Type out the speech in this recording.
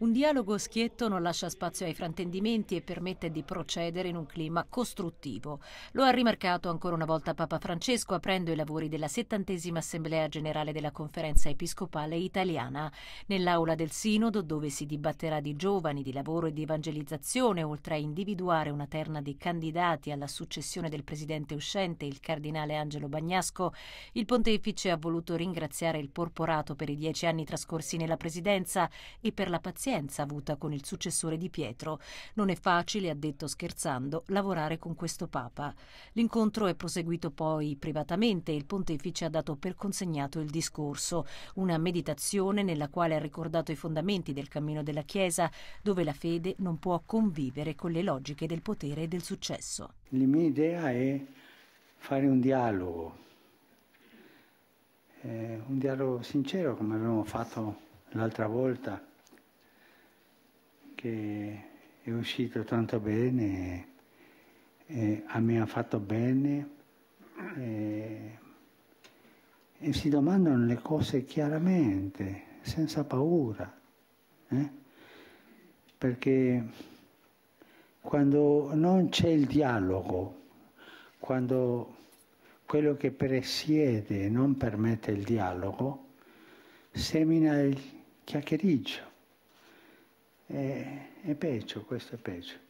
Un dialogo schietto non lascia spazio ai frantendimenti e permette di procedere in un clima costruttivo. Lo ha rimarcato ancora una volta Papa Francesco aprendo i lavori della settantesima Assemblea Generale della Conferenza Episcopale Italiana. Nell'aula del Sinodo, dove si dibatterà di giovani, di lavoro e di evangelizzazione, oltre a individuare una terna di candidati alla successione del presidente uscente, il cardinale Angelo Bagnasco, il pontefice ha voluto ringraziare il porporato per i dieci anni trascorsi nella presidenza e per la pazienza pazienza avuta con il successore di Pietro. Non è facile, ha detto scherzando, lavorare con questo Papa. L'incontro è proseguito poi privatamente e il pontefice ha dato per consegnato il discorso, una meditazione nella quale ha ricordato i fondamenti del cammino della Chiesa, dove la fede non può convivere con le logiche del potere e del successo. La mia idea è fare un dialogo eh, un dialogo sincero come abbiamo fatto l'altra volta che è uscito tanto bene, e, e mi ha fatto bene e, e, si domandano le cose chiaramente, senza paura, eh? perché quando non c'è il dialogo, quando quello che presiede non permette il dialogo, semina il chiacchiericcio è, è peggio, questo è peggio.